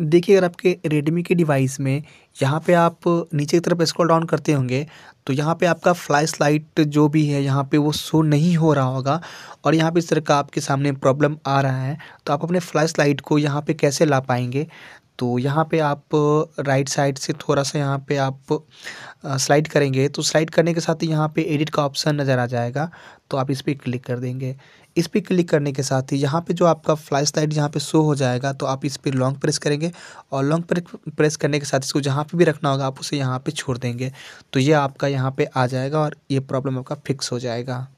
देखिए अगर आपके रेडमी के डिवाइस में यहाँ पे आप नीचे की तरफ स्क्रॉल डाउन करते होंगे तो यहाँ पे आपका फ्लैश लाइट जो भी है यहाँ पे वो शो नहीं हो रहा होगा और यहाँ पे इस तरह का आपके सामने प्रॉब्लम आ रहा है तो आप अपने फ्लैश लाइट को यहाँ पे कैसे ला पाएंगे तो यहाँ पे आप राइट साइड से थोड़ा सा यहाँ पे आप स्लाइड करेंगे तो स्लाइड करने के साथ ही यहाँ पर एडिट का ऑप्शन नज़र आ जाएगा तो आप इस पर क्लिक कर देंगे इस पर क्लिक करने के साथ ही यहाँ पे जो आपका फ्लैश लाइट यहाँ पे शो हो जाएगा तो आप इस पर लॉन्ग प्रेस करेंगे और लॉन्ग प्रेस करने के साथ इसको जहाँ पे भी रखना होगा आप उसे यहाँ पे छोड़ देंगे तो ये आपका यहाँ पे आ जाएगा और ये प्रॉब्लम आपका फिक्स हो जाएगा